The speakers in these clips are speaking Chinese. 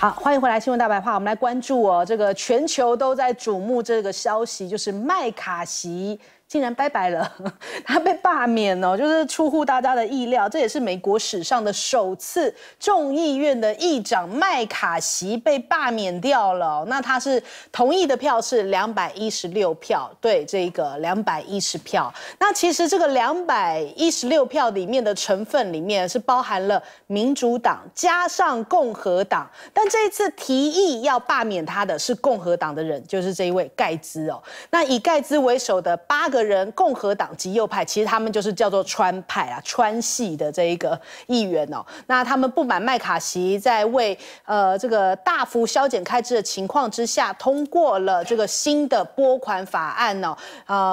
好，欢迎回来，《新闻大白话》。我们来关注哦，这个全球都在瞩目这个消息，就是麦卡锡。竟然拜拜了，他被罢免了，就是出乎大家的意料。这也是美国史上的首次，众议院的议长麦卡锡被罢免掉了。那他是同意的票是两百一十六票，对这个两百一十票。那其实这个两百一十六票里面的成分里面是包含了民主党加上共和党，但这一次提议要罢免他的是共和党的人，就是这一位盖兹哦。那以盖兹为首的八个。人共和党极右派，其实他们就是叫做川派啊，川系的这一个议员哦。那他们不满麦卡锡在为呃这个大幅削减开支的情况之下，通过了这个新的拨款法案呢，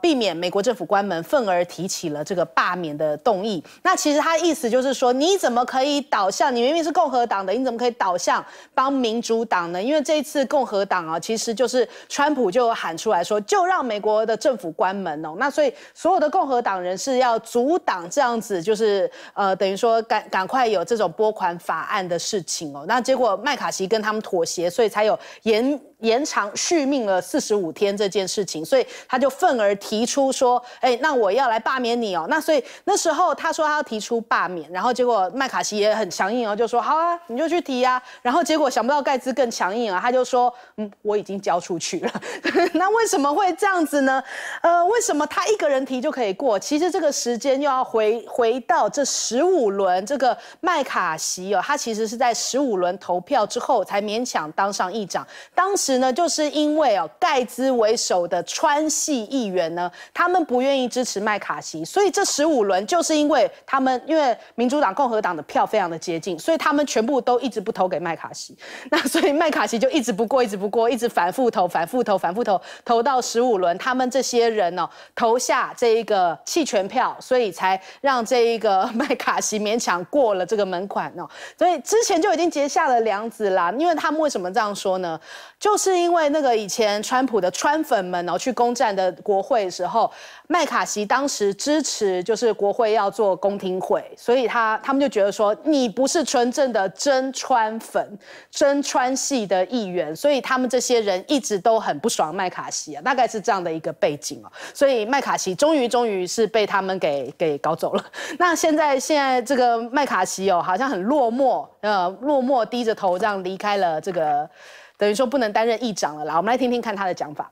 避免美国政府关门，愤而提起了这个罢免的动议。那其实他意思就是说，你怎么可以倒向？你明明是共和党的，你怎么可以倒向帮民主党呢？因为这一次共和党啊，其实就是川普就喊出来说，就让美国的政府关门哦。那所以所有的共和党人士要阻挡这样子，就是呃，等于说赶赶快有这种拨款法案的事情哦。那结果麦卡锡跟他们妥协，所以才有延延长续命了四十五天这件事情，所以他就愤而提出说：“哎，那我要来罢免你哦。”那所以那时候他说他要提出罢免，然后结果麦卡锡也很强硬哦，就说：“好啊，你就去提啊。”然后结果想不到盖茨更强硬啊，他就说：“嗯，我已经交出去了。”那为什么会这样子呢？呃，为什么他一个人提就可以过？其实这个时间又要回回到这十五轮，这个麦卡锡哦，他其实是在十五轮投票之后才勉强当上议长，当时。其实呢，就是因为哦，盖兹为首的川系议员呢，他们不愿意支持麦卡锡，所以这十五轮就是因为他们因为民主党共和党的票非常的接近，所以他们全部都一直不投给麦卡锡。那所以麦卡锡就一直不过，一直不过，一直反复投，反复投，反复投，投到十五轮，他们这些人哦，投下这一个弃权票，所以才让这一个 麦卡锡勉强过了这个门槛哦。所以之前就已经结下了梁子啦。因为他们为什么这样说呢？就是因为那个以前川普的川粉们哦，去攻占的国会的时候，麦卡锡当时支持，就是国会要做公听会，所以他他们就觉得说你不是纯正的真川粉、真川系的议员，所以他们这些人一直都很不爽麦卡锡啊，大概是这样的一个背景哦。所以麦卡锡终于终于是被他们给给搞走了。那现在现在这个麦卡锡哦，好像很落寞，呃，落寞低着头这样离开了这个。等于说不能担任议长了啦。我们来听听看他的讲法。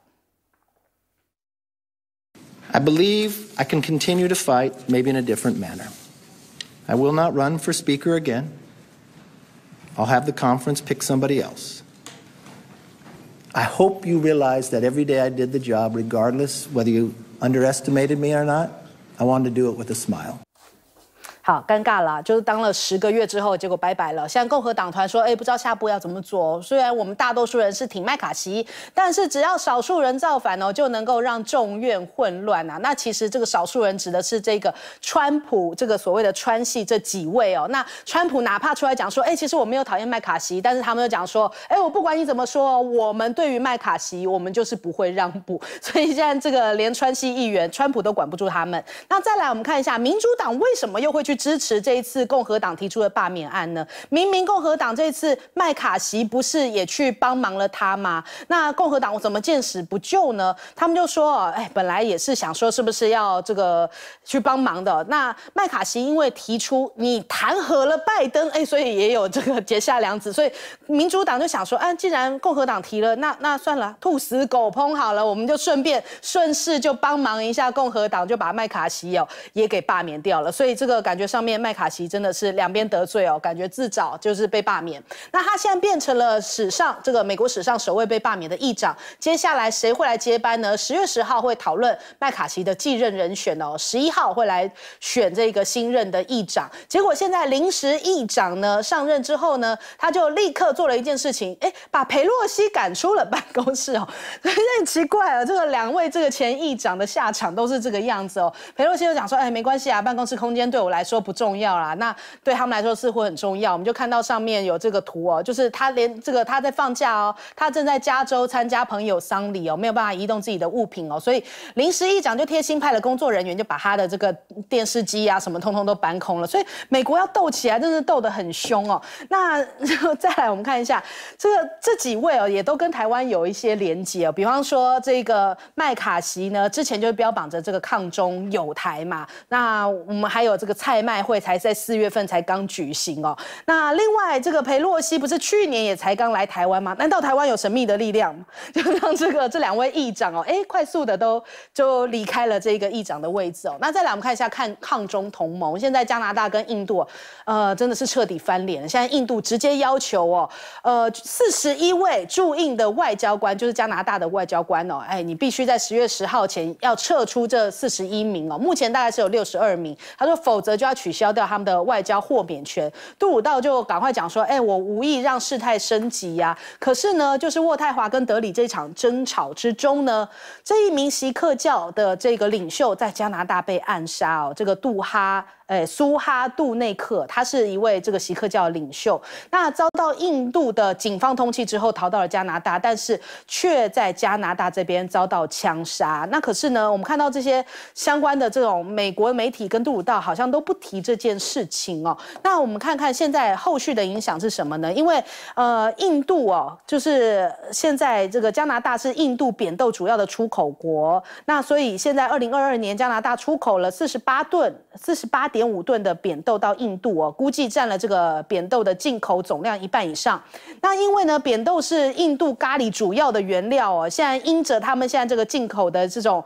I believe I can continue to fight, maybe in a different manner. I will not run for Speaker again. I'll have the conference pick somebody else. I hope you realize that every day I did the job, regardless whether you underestimated me or not, I wanted to do it with a smile. 好尴尬啦，就是当了十个月之后，结果拜拜了。现在共和党团说，哎，不知道下一步要怎么做。虽然我们大多数人是挺麦卡锡，但是只要少数人造反哦，就能够让众院混乱啊。那其实这个少数人指的是这个川普，这个所谓的川系这几位哦。那川普哪怕出来讲说，哎，其实我没有讨厌麦卡锡，但是他们又讲说，哎，我不管你怎么说，我们对于麦卡锡，我们就是不会让步。所以现在这个连川系议员川普都管不住他们。那再来我们看一下，民主党为什么又会去？支持这一次共和党提出的罢免案呢？明明共和党这次麦卡锡不是也去帮忙了他吗？那共和党我怎么见死不救呢？他们就说，哎，本来也是想说是不是要这个去帮忙的？那麦卡锡因为提出你弹劾了拜登，哎，所以也有这个结下梁子。所以民主党就想说，啊，既然共和党提了，那那算了，兔死狗烹，好了，我们就顺便顺势就帮忙一下共和党，就把麦卡锡哦也给罢免掉了。所以这个感觉。上面麦卡锡真的是两边得罪哦，感觉自找就是被罢免。那他现在变成了史上这个美国史上首位被罢免的议长。接下来谁会来接班呢？十月十号会讨论麦卡锡的继任人选哦，十一号会来选这个新任的议长。结果现在临时议长呢上任之后呢，他就立刻做了一件事情，哎，把裴洛西赶出了办公室哦。这 很奇怪啊，这个两位这个前议长的下场都是这个样子哦。裴洛西就讲说，哎，没关系啊，办公室空间对我来说。都不重要啦，那对他们来说似乎很重要。我们就看到上面有这个图哦，就是他连这个他在放假哦，他正在加州参加朋友丧礼哦，没有办法移动自己的物品哦，所以临时一讲就贴心派了工作人员，就把他的这个电视机啊什么通通都搬空了。所以美国要斗起来，真是斗得很凶哦。那 再来我们看一下这个这几位哦，也都跟台湾有一些连接，比方说这个麦卡锡呢，之前就标榜着这个抗中友台嘛。那我们还有这个蔡。卖会才在四月份才刚举行哦。那另外这个裴洛西不是去年也才刚来台湾吗？难道台湾有神秘的力量，就让这个这两位议长哦，哎，快速的都就离开了这个议长的位置哦。那再来我们看一下，看抗中同盟，现在加拿大跟印度，呃，真的是彻底翻脸了。现在印度直接要求哦，呃，四十一位驻印的外交官，就是加拿大的外交官哦，哎，你必须在十月十号前要撤出这四十一名哦。目前大概是有六十二名，他说否则就。要取消掉他们的外交豁免权，杜鲁道就赶快讲说：“哎，我无意让事态升级呀。”可是呢，就是渥太华跟德里这场争吵之中呢，这一名锡克教的这个领袖在加拿大被暗杀哦，这个杜哈。哎，苏哈杜内克，他是一位这个锡克教领袖。那遭到印度的警方通缉之后，逃到了加拿大，但是却在加拿大这边遭到枪杀。那可是呢，我们看到这些相关的这种美国媒体跟杜鲁道好像都不提这件事情哦。那我们看看现在后续的影响是什么呢？因为呃，印度哦，就是现在这个加拿大是印度扁豆主要的出口国。那所以现在二零二二年，加拿大出口了四十八吨，四十八。点五吨的扁豆到印度哦，估计占了这个扁豆的进口总量一半以上。那因为呢，扁豆是印度咖喱主要的原料哦。现在因着他们现在这个进口的这种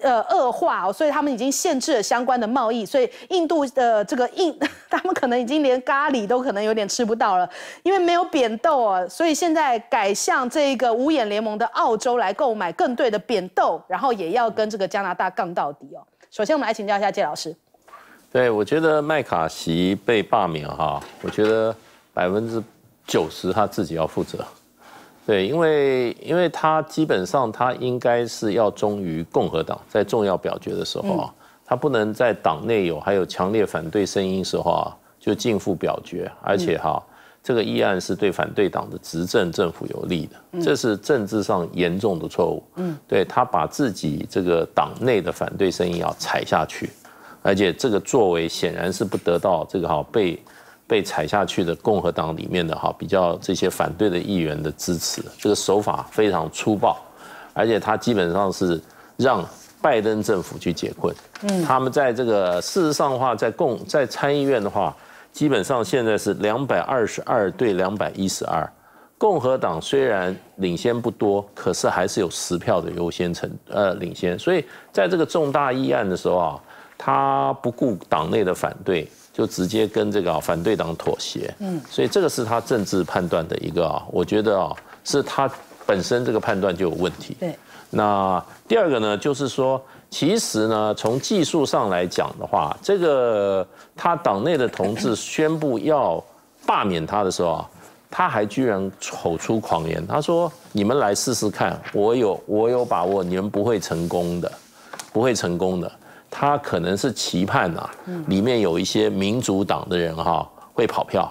呃恶化哦，所以他们已经限制了相关的贸易。所以印度呃这个印 他们可能已经连咖喱都可能有点吃不到了，因为没有扁豆哦。所以现在改向这个五眼联盟的澳洲来购买更对的扁豆，然后也要跟这个加拿大杠到底哦。首先我们来请教一下谢老师。对，我觉得麦卡锡被罢免哈，我觉得百分之九十他自己要负责。对，因为因为他基本上他应该是要忠于共和党，在重要表决的时候啊，他不能在党内有还有强烈反对声音时候啊，就尽付表决。而且哈，这个议案是对反对党的执政政府有利的，这是政治上严重的错误。嗯，对他把自己这个党内的反对声音要踩下去。而且这个作为显然是不得到这个哈被被踩下去的共和党里面的哈比较这些反对的议员的支持，这个手法非常粗暴，而且他基本上是让拜登政府去解困。嗯，他们在这个事实上的话，在共在参议院的话，基本上现在是两百二十二对两百一十二，共和党虽然领先不多，可是还是有十票的优先程呃领先，所以在这个重大议案的时候啊。他不顾党内的反对，就直接跟这个反对党妥协。嗯，所以这个是他政治判断的一个，啊，我觉得啊，是他本身这个判断就有问题。对。那第二个呢，就是说，其实呢，从技术上来讲的话，这个他党内的同志宣布要罢免他的时候啊，他还居然口出狂言，他说：“你们来试试看，我有我有把握，你们不会成功的，不会成功的。”他可能是期盼呐，里面有一些民主党的人哈会跑票，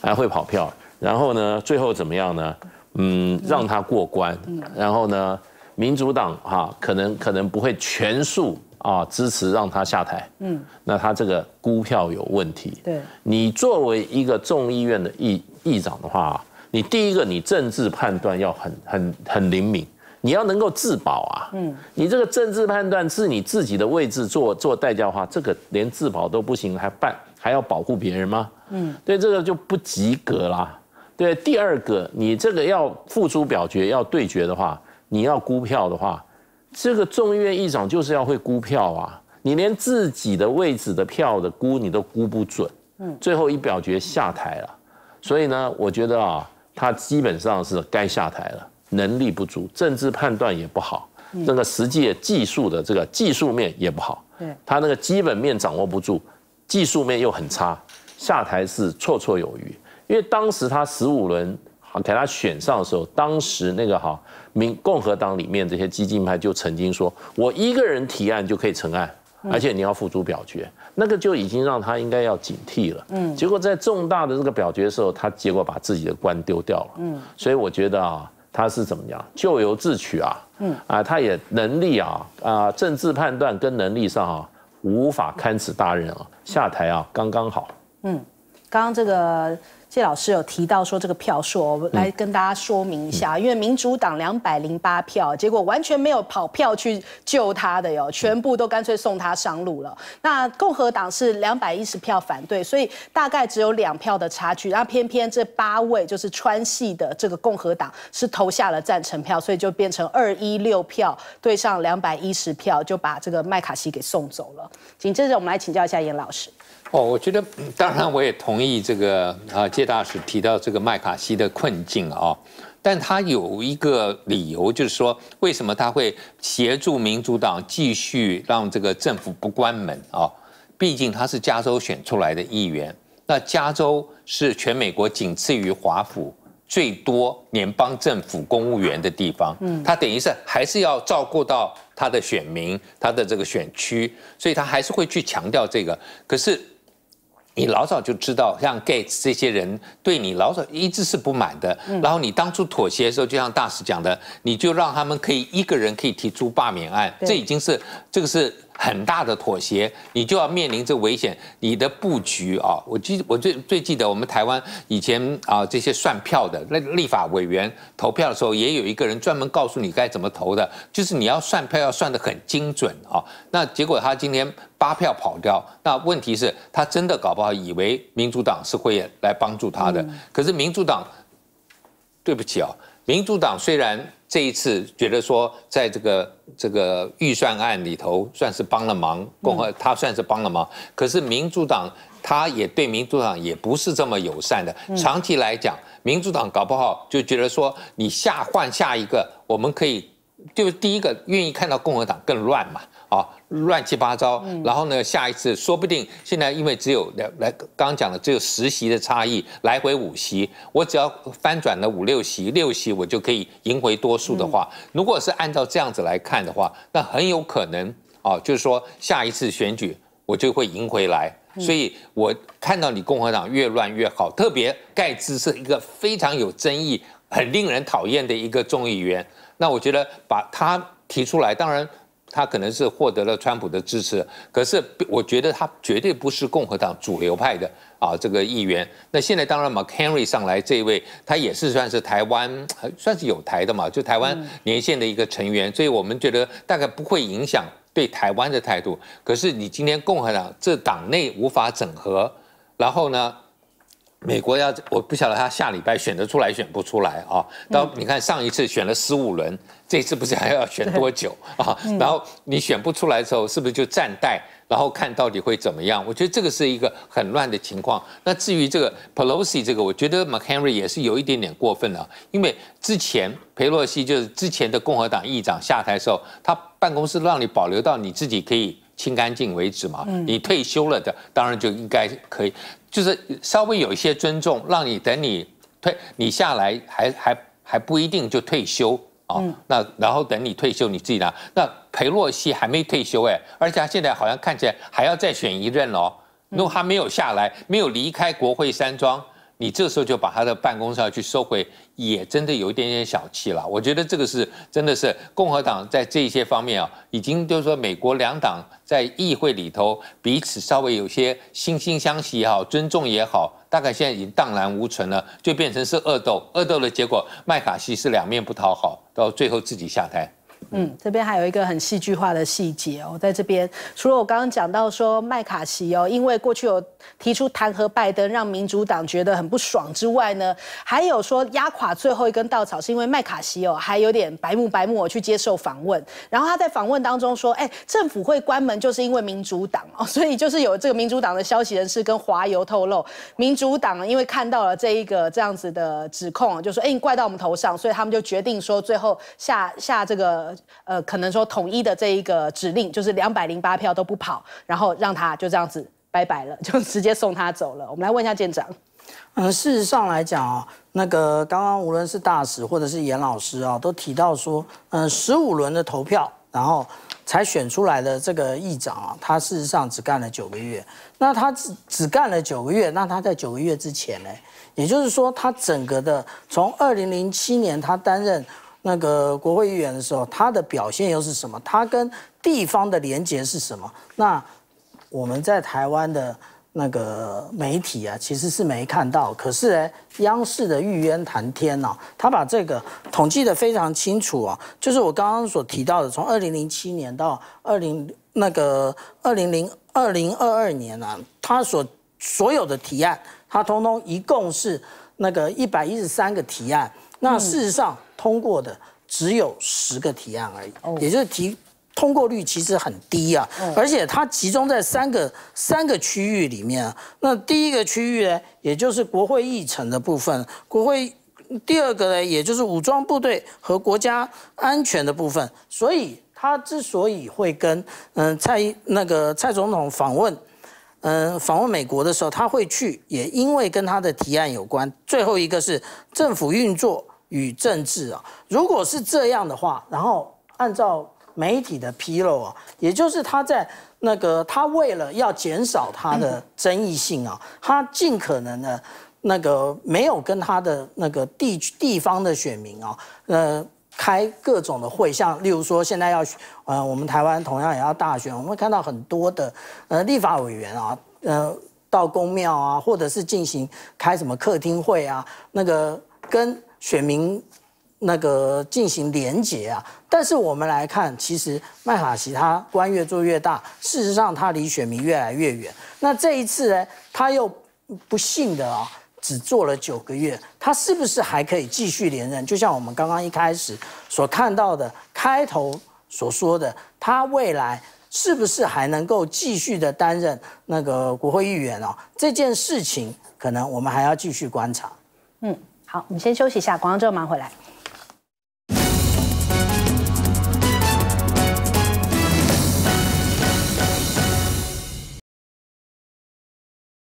还 会跑票，然后呢，最后怎么样呢？嗯，让他过关，然后呢，民主党哈可能可能不会全数啊支持让他下台，嗯，那他这个估票有问题。对，你作为一个众议院的议议长的话，你第一个你政治判断要很很很灵敏。你要能够自保啊，嗯，你这个政治判断是你自己的位置做做代价的话，这个连自保都不行，还办还要保护别人吗？嗯，对，这个就不及格啦。对，第二个，你这个要付诸表决要对决的话，你要估票的话，这个众议院议长就是要会估票啊，你连自己的位置的票的估你都估不准，嗯，最后一表决下台了，所以呢，我觉得啊，他基本上是该下台了。能力不足，政治判断也不好，那个实际技术的这个技术面也不好，对他那个基本面掌握不住，技术面又很差，下台是绰绰有余。因为当时他十五轮给他选上的时候，当时那个哈民共和党里面这些激进派就曾经说，我一个人提案就可以成案，而且你要付诸表决，那个就已经让他应该要警惕了。嗯，结果在重大的这个表决的时候，他结果把自己的官丢掉了。嗯，所以我觉得啊。他是怎么样？咎由自取啊！嗯啊，他也能力啊啊，政治判断跟能力上啊，无法堪此大任啊，下台啊，刚刚好。嗯，刚刚这个。谢老师有提到说这个票数，我们来跟大家说明一下。因为民主党两百零八票，结果完全没有跑票去救他的哟，全部都干脆送他上路了。那共和党是两百一十票反对，所以大概只有两票的差距。然后偏偏这八位就是川系的这个共和党是投下了赞成票，所以就变成二一六票对上两百一十票，就把这个麦卡锡给送走了。紧接着我们来请教一下严老师。哦，我觉得当然我也同意这个啊，介大使提到这个麦卡锡的困境啊，但他有一个理由，就是说为什么他会协助民主党继续让这个政府不关门啊？毕竟他是加州选出来的议员，那加州是全美国仅次于华府最多联邦政府公务员的地方，嗯，他等于是还是要照顾到他的选民，他的这个选区，所以他还是会去强调这个，可是。你老早就知道，像 Gates 这些人对你老早一直是不满的。然后你当初妥协的时候，就像大使讲的，你就让他们可以一个人可以提出罢免案，这已经是这个是。很大的妥协，你就要面临这危险。你的布局啊，我记，我最最记得我们台湾以前啊，这些算票的那立法委员投票的时候，也有一个人专门告诉你该怎么投的，就是你要算票要算得很精准啊。那结果他今天八票跑掉，那问题是，他真的搞不好以为民主党是会来帮助他的，可是民主党，对不起啊，民主党虽然。这一次觉得说，在这个这个预算案里头算是帮了忙，共和他算是帮了忙。可是民主党他也对民主党也不是这么友善的。长期来讲，民主党搞不好就觉得说，你下换下一个，我们可以就第一个愿意看到共和党更乱嘛，啊。乱七八糟，然后呢？下一次说不定现在因为只有来来刚刚讲的只有十席的差异，来回五席，我只要翻转了五六席、六席，我就可以赢回多数的话。如果是按照这样子来看的话，那很有可能啊，就是说下一次选举我就会赢回来。所以我看到你共和党越乱越好，特别盖茨是一个非常有争议、很令人讨厌的一个众议员。那我觉得把他提出来，当然。他可能是获得了川普的支持，可是我觉得他绝对不是共和党主流派的啊这个议员。那现在当然嘛 c h e n r y 上来这一位，他也是算是台湾算是有台的嘛，就台湾连线的一个成员，所以我们觉得大概不会影响对台湾的态度。可是你今天共和党这党内无法整合，然后呢？美国要，我不晓得他下礼拜选得出来选不出来啊？到你看上一次选了十五轮，这次不知道还要选多久啊？然后你选不出来的时候，是不是就暂待，然后看到底会怎么样？我觉得这个是一个很乱的情况。那至于这个 Pelosi 这个，我觉得 McHenry 也是有一点点过分了，因为之前佩洛西就是之前的共和党议长下台的时候，他办公室让你保留到你自己可以清干净为止嘛。你退休了的，当然就应该可以。就是稍微有一些尊重，让你等你退，你下来还还还不一定就退休啊。那然后等你退休你自己拿。那裴洛西还没退休哎，而且他现在好像看起来还要再选一任哦。如果他没有下来，没有离开国会山庄。你这时候就把他的办公室要去收回，也真的有一点点小气了。我觉得这个是真的是共和党在这些方面啊，已经就是说美国两党在议会里头彼此稍微有些惺惺相惜也好，尊重也好，大概现在已经荡然无存了，就变成是恶斗。恶斗的结果，麦卡锡是两面不讨好，到最后自己下台。嗯，这边还有一个很戏剧化的细节哦，在这边除了我刚刚讲到说麦卡锡哦，因为过去有提出弹劾拜登，让民主党觉得很不爽之外呢，还有说压垮最后一根稻草是因为麦卡锡哦，还有点白目白目，去接受访问，然后他在访问当中说，哎，政府会关门就是因为民主党哦，所以就是有这个民主党的消息人士跟华邮透露，民主党因为看到了这一个这样子的指控，就说哎，怪到我们头上，所以他们就决定说最后下下这个。呃，可能说统一的这一个指令就是两百零八票都不跑，然后让他就这样子拜拜了，就直接送他走了。我们来问一下舰长，嗯，事实上来讲啊，那个刚刚无论是大使或者是严老师啊，都提到说，嗯，十五轮的投票，然后才选出来的这个议长啊，他事实上只干了九个月。那他只只干了九个月，那他在九个月之前呢，也就是说，他整个的从二零零七年他担任。那个国会议员的时候，他的表现又是什么？他跟地方的连结是什么？那我们在台湾的那个媒体啊，其实是没看到。可是哎，央视的《玉渊谈天》呢，他把这个统计得非常清楚啊。就是我刚刚所提到的，从二零零七年到二零那个二零零二零二二年呐，他所所有的提案，他通通一共是那个一百一十三个提案。那事实上。通过的只有十个提案而已，也就是提通过率其实很低啊，而且它集中在三个三个区域里面啊。那第一个区域呢，也就是国会议程的部分；国会第二个呢，也就是武装部队和国家安全的部分。所以他之所以会跟嗯蔡那个蔡总统访问，嗯访问美国的时候他会去，也因为跟他的提案有关。最后一个是政府运作。与政治啊，如果是这样的话，然后按照媒体的披露啊，也就是他在那个他为了要减少他的争议性啊，他尽可能的那个没有跟他的那个地地方的选民啊，呃，开各种的会，像例如说现在要呃，我们台湾同样也要大选，我们会看到很多的呃立法委员啊，呃，到公庙啊，或者是进行开什么客厅会啊，那个跟。选民那个进行连结啊，但是我们来看，其实麦卡锡他官越做越大，事实上他离选民越来越远。那这一次呢，他又不幸的啊，只做了九个月。他是不是还可以继续连任？就像我们刚刚一开始所看到的，开头所说的，他未来是不是还能够继续的担任那个国会议员啊？这件事情可能我们还要继续观察。嗯。好，我们先休息一下，广告之后忙回来。